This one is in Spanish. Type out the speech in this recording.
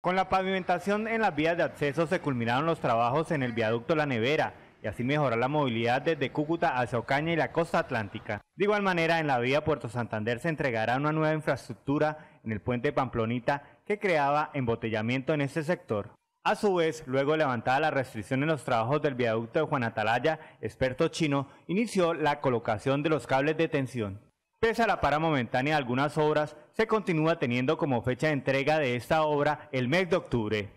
Con la pavimentación en las vías de acceso se culminaron los trabajos en el viaducto La Nevera y así mejorar la movilidad desde Cúcuta hacia Ocaña y la costa atlántica. De igual manera, en la vía Puerto Santander se entregará una nueva infraestructura en el puente Pamplonita que creaba embotellamiento en este sector. A su vez, luego levantada la restricción en los trabajos del viaducto de Juan Atalaya, experto chino inició la colocación de los cables de tensión. Pese a la para momentánea de algunas obras, se continúa teniendo como fecha de entrega de esta obra el mes de octubre.